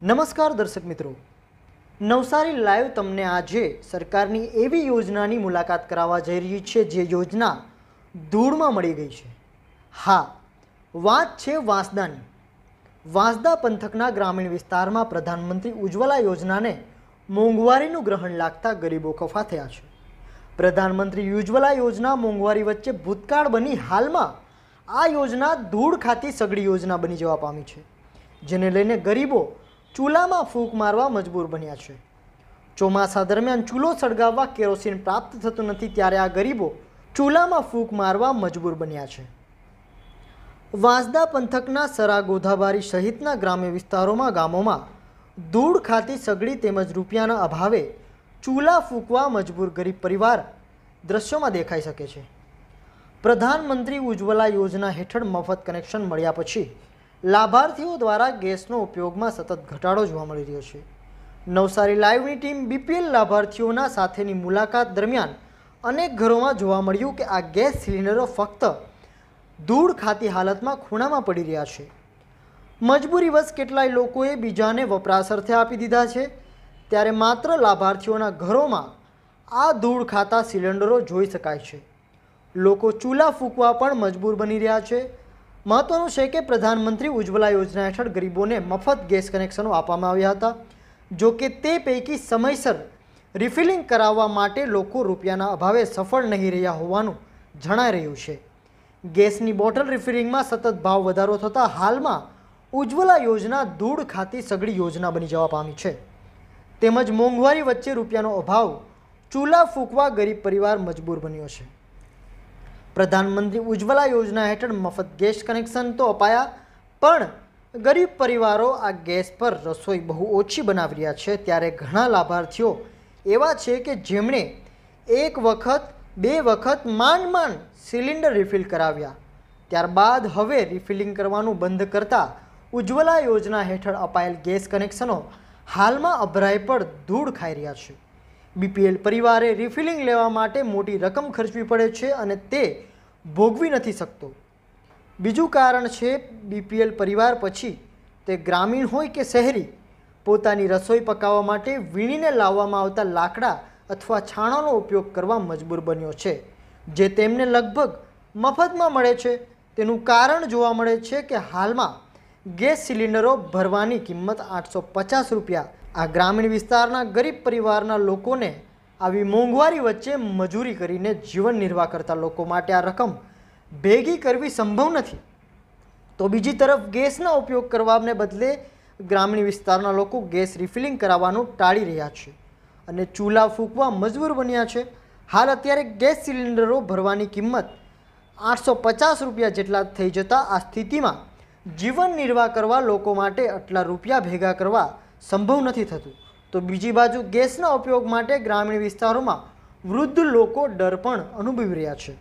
નમસ્કાર દર્શક મિત્રો નવસારી લાઈવ તમને આજે સરકારની એવી યોજનાની મુલાકાત કરાવવા જઈ રહી છે જે યોજના ધૂળમાં મળી ગઈ છે હા વાત છે વાંસદાની વાંસદા પંથકના ગ્રામીણ વિસ્તારમાં પ્રધાનમંત્રી ઉજ્જવલા યોજનાને મોંઘવારીનું ગ્રહણ લાગતા ગરીબો કફા થયા છે પ્રધાનમંત્રી ઉજ્જવલા યોજના મોંઘવારી વચ્ચે ભૂતકાળ બની હાલમાં આ યોજના ધૂળ ખાતી સગડી યોજના બની જવા પામી છે જેને લઈને ગરીબો ચૂલામાં ફૂંક મારવા મજબૂર બન્યા છે ચોમાસા દરમિયાન ચૂલો સળગાવવા કેરોસીન પ્રાપ્ત થતું નથી ત્યારે આ ગરીબો ચૂલામાં ફૂંક મારવા મજબૂર બન્યા છે વાંસદા પંથકના સરા ગોધાબારી સહિતના ગ્રામ્ય વિસ્તારોમાં ગામોમાં ધૂળ ખાતી સગડી તેમજ રૂપિયાના અભાવે ચૂલા ફૂંકવા મજબૂર ગરીબ પરિવાર દ્રશ્યોમાં દેખાઈ શકે છે પ્રધાનમંત્રી ઉજ્જવલા યોજના હેઠળ મફત કનેક્શન મળ્યા પછી લાભાર્થીઓ દ્વારા ગેસનો ઉપયોગમાં સતત ઘટાડો જોવા મળી રહ્યો છે નવસારી લાઈવની ટીમ બીપીએલ લાભાર્થીઓના સાથેની મુલાકાત દરમિયાન અનેક ઘરોમાં જોવા મળ્યું કે આ ગેસ સિલિન્ડરો ફક્ત ધૂળ ખાતી હાલતમાં ખૂણામાં પડી રહ્યા છે મજબૂરીવશ કેટલાય લોકોએ બીજાને વપરાશ અર્થે આપી દીધા છે ત્યારે માત્ર લાભાર્થીઓના ઘરોમાં આ ધૂળ ખાતા સિલિન્ડરો જોઈ શકાય છે લોકો ચૂલા ફૂંકવા પણ મજબૂર બની રહ્યા છે મહત્વનું છે કે પ્રધાનમંત્રી ઉજ્જવલા યોજના હેઠળ ગરીબોને મફત ગેસ કનેક્શનો આપવામાં આવ્યા હતા જો કે તે પૈકી સમયસર રિફિલિંગ કરાવવા માટે લોકો રૂપિયાના અભાવે સફળ નહીં રહ્યા હોવાનું જણાઈ રહ્યું છે ગેસની બોટલ રિફિલિંગમાં સતત ભાવ વધારો થતાં હાલમાં ઉજ્જવલા યોજના ધૂળ ખાતી સઘળી યોજના બની જવા પામી છે તેમજ મોંઘવારી વચ્ચે રૂપિયાનો અભાવ ચૂલા ફૂંકવા ગરીબ પરિવાર મજબૂર બન્યો છે પ્રધાનમંત્રી ઉજ્જવલા યોજના હેઠળ મફત ગેસ કનેક્શન તો અપાયા પણ ગરીબ પરિવારો આ ગેસ પર રસોઈ બહુ ઓછી બનાવી રહ્યા છે ત્યારે ઘણા લાભાર્થીઓ એવા છે કે જેમણે એક વખત બે વખત માંડ માંડ સિલિન્ડર રિફિલ કરાવ્યા ત્યારબાદ હવે રિફિલિંગ કરવાનું બંધ કરતાં ઉજ્જવલા યોજના હેઠળ અપાયેલ ગેસ કનેક્શનો હાલમાં અભરાય પર ધૂળ ખાઈ રહ્યા છે બીપીએલ પરિવારે રિફિલિંગ લેવા માટે મોટી રકમ ખર્ચવી પડે છે અને તે ભોગવી નથી શકતો બીજું કારણ છે બીપીએલ પરિવાર પછી તે ગ્રામીણ હોય કે શહેરી પોતાની રસોઈ પકાવવા માટે વીણીને લાવવામાં આવતા લાકડા અથવા છાણાનો ઉપયોગ કરવા મજબૂર બન્યો છે જે તેમને લગભગ મફતમાં મળે છે તેનું કારણ જોવા મળે છે કે હાલમાં ગેસ સિલિન્ડરો ભરવાની કિંમત આઠસો પચાસ રૂપિયા આ ગ્રામીણ વિસ્તારના ગરીબ પરિવારના લોકોને આવી મોંઘવારી વચ્ચે મજૂરી કરીને જીવન નિર્વાહ કરતા લોકો માટે આ રકમ ભેગી કરવી સંભવ નથી તો બીજી તરફ ગેસનો ઉપયોગ કરવાને બદલે ગ્રામીણ વિસ્તારના લોકો ગેસ રિફિલિંગ કરાવવાનું ટાળી રહ્યા છે અને ચૂલા ફૂંકવા મજબૂર બન્યા છે હાલ અત્યારે ગેસ સિલિન્ડરો ભરવાની કિંમત આઠસો પચાસ રૂપિયા જેટલા થઈ જતાં આ સ્થિતિમાં જીવન નિર્વાહ કરવા લોકો માટે આટલા રૂપિયા ભેગા કરવા સંભવ નથી થતું તો બીજી બાજુ ગેસના ઉપયોગ માટે ગ્રામીણ વિસ્તારોમાં વૃદ્ધ લોકો ડર પણ અનુભવી રહ્યા છે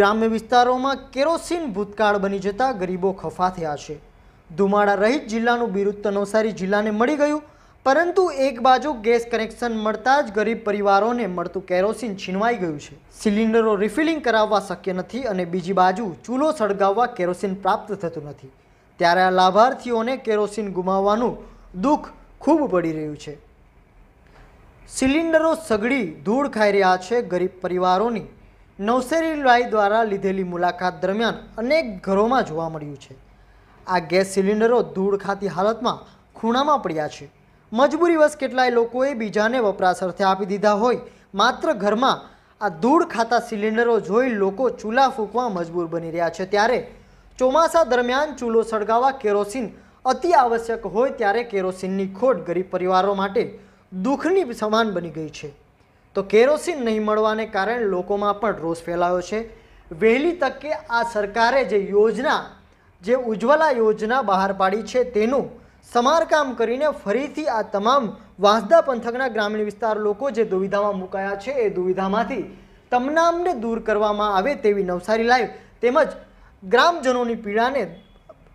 ગ્રામ્ય વિસ્તારોમાં કેરોસીન ભૂતકાળ બની જતા ગરીબો ખફા થયા છે ધુમાડા રહિત જિલ્લાનું બિરુદ તનવસારી જિલ્લાને મળી ગયું પરંતુ એક બાજુ ગેસ કનેક્શન મળતા જ ગરીબ પરિવારોને મળતું કેરોસીન છીનવાઈ ગયું છે સિલિન્ડરો રિફિલિંગ કરાવવા શક્ય નથી અને બીજી બાજુ ચૂલો સળગાવવા કેરોસીન પ્રાપ્ત થતું નથી ત્યારે આ લાભાર્થીઓને કેરોસીન ગુમાવવાનું દુઃખ ખૂબ પડી રહ્યું છે સિલિન્ડરો સગડી ધૂળ ખાઈ રહ્યા છે ગરીબ પરિવારોની નવસેરી લાઈ દ્વારા લીધેલી મુલાકાત દરમિયાન અનેક ઘરોમાં જોવા મળ્યું છે આ ગેસ સિલિન્ડરો ધૂળ ખાતી હાલતમાં ખૂણામાં પડ્યા છે મજબૂરીવશ કેટલાય લોકોએ બીજાને વપરાશ અર્થે આપી દીધા હોય માત્ર ઘરમાં આ ધૂળ ખાતા સિલિન્ડરો જોઈ લોકો ચૂલા ફૂંકવા મજબૂર બની રહ્યા છે ત્યારે ચોમાસા દરમિયાન ચૂલો સળગાવવા કેરોસીન અતિ આવશ્યક હોય ત્યારે કેરોસીનની ખોટ ગરીબ પરિવારો માટે દુઃખની સમાન બની ગઈ છે તો કેરોસીન નહીં મળવાને કારણે લોકોમાં પણ રોષ ફેલાયો છે વહેલી તકે આ સરકારે જે યોજના જે ઉજ્જવલા યોજના બહાર પાડી છે તેનું સમારકામ કરીને ફરીથી આ તમામ વાંસદા પંથકના ગ્રામીણ વિસ્તાર લોકો જે દુવિધામાં મુકાયા છે એ દુવિધામાંથી તમનામને દૂર કરવામાં આવે તેવી નવસારી લાઈવ તેમજ ગ્રામજનોની પીડાને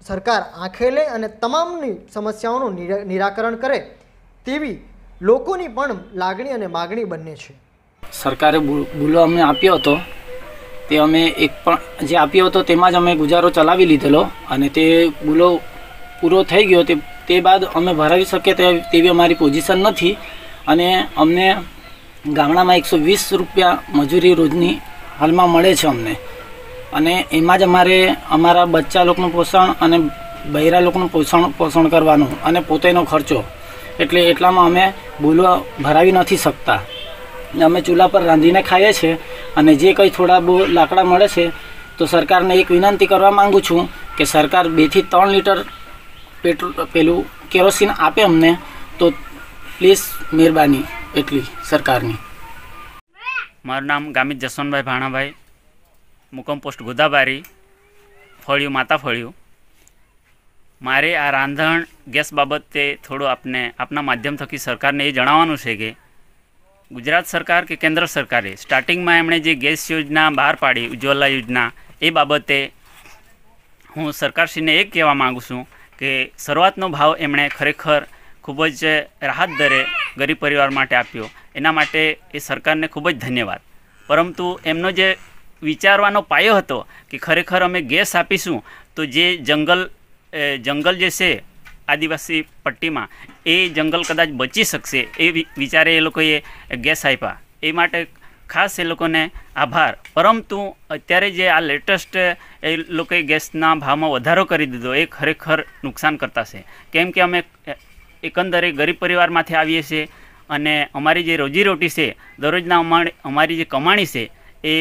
સરકાર આંખે લે અને તમામની સમસ્યાઓનું નિરાકરણ કરે તેવી લોકોની પણ લાગણી અને માગણી બંને છે સરકારે ભૂલો અમને આપ્યો હતો તે અમે એક પણ જે આપ્યો હતો તેમાં જ અમે ગુજારો ચલાવી લીધેલો અને તે ભૂલો પૂરો થઈ ગયો તે તે બાદ અમે ભરાવી શકીએ તેવી અમારી પોઝિશન નથી અને અમને ગામડામાં એકસો વીસ રૂપિયા મજૂરી રોજની હાલમાં મળે છે અમને અને એમાં જ અમારે અમારા બચ્ચા લોકોનું પોષણ અને બૈરા લોકોનું પોષણ પોષણ કરવાનું અને પોતેનો ખર્ચો એટલે એટલામાં અમે બોલવા ભરાવી નથી શકતા અમે ચૂલા પર રાંધીને ખાઈએ છીએ અને જે કંઈ થોડા બહુ લાકડા મળે છે તો સરકારને એક વિનંતી કરવા માગું છું કે સરકાર બેથી ત્રણ લીટર પેટ્રોલ પેલું કેરોસીન આપે અમને તો પ્લીઝ મહેરબાની એટલી સરકારની મારું નામ ગામિત જસવંતભાઈ ભાણાભાઈ મુકમ પોસ્ટ ગોદાબારી ફળિયું માતા ફળિયું મારે આ રાંધણ ગેસ બાબતે થોડું આપને આપના માધ્યમ થકી સરકારને એ જણાવવાનું છે કે ગુજરાત સરકાર કે કેન્દ્ર સરકારે સ્ટાર્ટિંગમાં એમણે જે ગેસ યોજના બહાર પાડી ઉજ્જવલા યોજના એ બાબતે હું સરકારશ્રીને એ કહેવા માગું છું કે શરૂઆતના ભાવ એમણે ખરેખર ખૂબ જ રાહત દરે ગરીબ પરિવાર માટે આપ્યો એના માટે એ સરકારને ખૂબ જ ધન્યવાદ પરંતુ એમનો જે વિચારવાનો પાયો હતો કે ખરેખર અમે ગેસ આપીશું તો જે જંગલ જંગલ જેસે આદિવાસી પટ્ટીમાં એ જંગલ કદાચ બચી શકે એ વિચારે એ લોકોએ ગેસ આઈપા એ માટે ખાસ એ લોકોને આભાર પરંતુ અત્યારે જે આ લેટેસ્ટ એ લોકોએ ગેસના ભાવમાં વધારો કરી દીધો એ ખરેખર નુકસાન કરતા છે કેમ કે અમે એકંદરે ગરીબ પરિવારમાંથી આવીએ છીએ અને અમારી જે રોજીરોટી છે દરરોજના અમારી જે કમાણી છે એ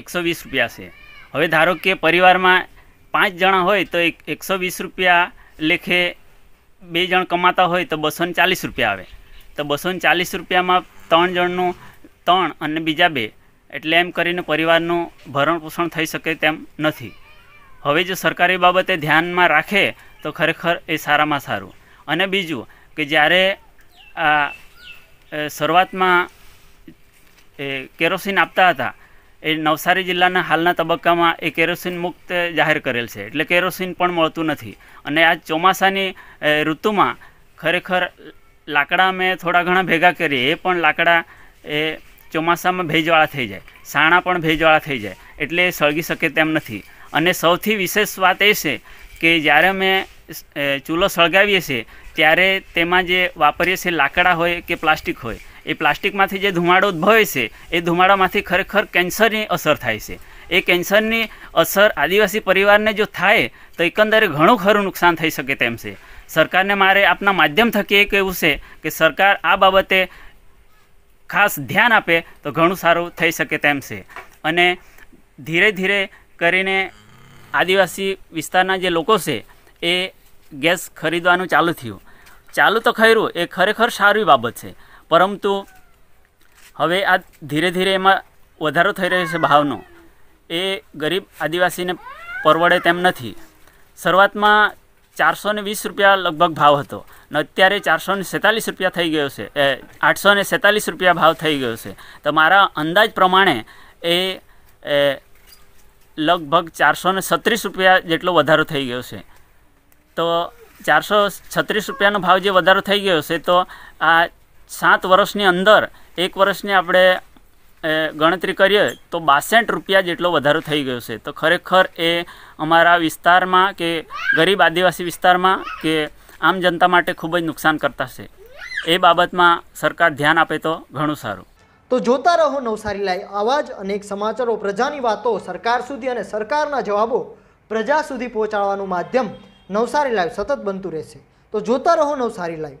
એકસો વીસ રૂપિયા છે હવે ધારો કે પરિવારમાં પાંચ જણા હોય તો એકસો વીસ રૂપિયા લેખે બે જણ કમાતા હોય તો બસો ચાલીસ રૂપિયા આવે તો બસો ચાલીસ રૂપિયામાં ત્રણ જણનું ત્રણ અને બીજા બે એટલે એમ કરીને પરિવારનું ભરણ પોષણ થઈ શકે તેમ નથી હવે જો સરકારી બાબતે ધ્યાનમાં રાખે તો ખરેખર એ સારામાં સારું અને બીજું કે જ્યારે આ શરૂઆતમાં એ કેરોસીન આપતા હતા એ નવસારી જિલ્લાના હાલના તબક્કામાં એ કેરોસીન મુક્ત જાહેર કરેલ છે એટલે કેરોસીન પણ મળતું નથી અને આ ચોમાસાની ઋતુમાં ખરેખર લાકડા મેં થોડા ઘણા ભેગા કરીએ એ પણ લાકડા એ ચોમાસામાં ભેજવાળા થઈ જાય સાણા પણ ભેજવાળા થઈ જાય એટલે સળગી શકે તેમ નથી અને સૌથી વિશેષ વાત એ છે કે જ્યારે મેં ચૂલો સળગાવ્યો છે ત્યારે તેમાં જે વાપર્યું છે લાકડા હોય કે પ્લાસ્ટિક હોય એ પ્લાસ્ટિકમાંથી જે ધુમાડો ઉદ્ભવે છે એ ધુમાડામાંથી ખરેખર કેન્સરની અસર થાય છે એ કેન્સરની અસર આદિવાસી પરિવારને જો થાય તો એકંદરે ઘણો ખરો નુકસાન થઈ શકે તેમ છે સરકારને મારે આપના માધ્યમ થકી એવું છે કે સરકાર આ બાબતે ખાસ ધ્યાન આપે તો ઘણું સારું થઈ શકે તેમ છે અને ધીરે ધીરે કરીને આદિવાસી વિસ્તારના જે લોકો છે એ ગેસ ખરીદવાનું ચાલુ થયું ચાલુ તો ખર્યું એ ખરેખર સારી બાબત છે પરંતુ હવે આ ધીરે ધીરે એમાં વધારો થઈ રહ્યો છે ભાવનો એ ગરીબ આદિવાસીને પરવડે તેમ નથી શરૂઆતમાં ચારસો ને વીસ રૂપિયા લગભગ ભાવ હતો ને અત્યારે ચારસો ને સેતાલીસ રૂપિયા થઈ ગયો છે એ આઠસો ને સેતાલીસ રૂપિયા ભાવ થઈ ગયો છે તો મારા અંદાજ પ્રમાણે એ લગભગ ચારસો ને છત્રીસ રૂપિયા જેટલો વધારો થઈ ગયો છે તો ચારસો છત્રીસ રૂપિયાનો ભાવ જે વધારો થઈ ગયો છે તો આ સાત વર્ષની અંદર એક વર્ષની આપણે ગણતરી કરીએ તો બાસઠ રૂપિયા જેટલો વધારો થઈ ગયો છે તો ખરેખર એ અમારા વિસ્તારમાં કે ગરીબ આદિવાસી વિસ્તારમાં કે આમ જનતા માટે ખૂબ જ નુકસાન કરતા છે એ બાબતમાં સરકાર ધ્યાન આપે તો ઘણું સારું તો જોતા રહો નવસારી લાઈ આવા જ અનેક સમાચારો પ્રજાની વાતો સરકાર સુધી અને સરકારના જવાબો પ્રજા સુધી પહોંચાડવાનું માધ્યમ નવસારી લાઈવ સતત બનતું રહેશે તો જોતા રહો નવસારી લાઈવ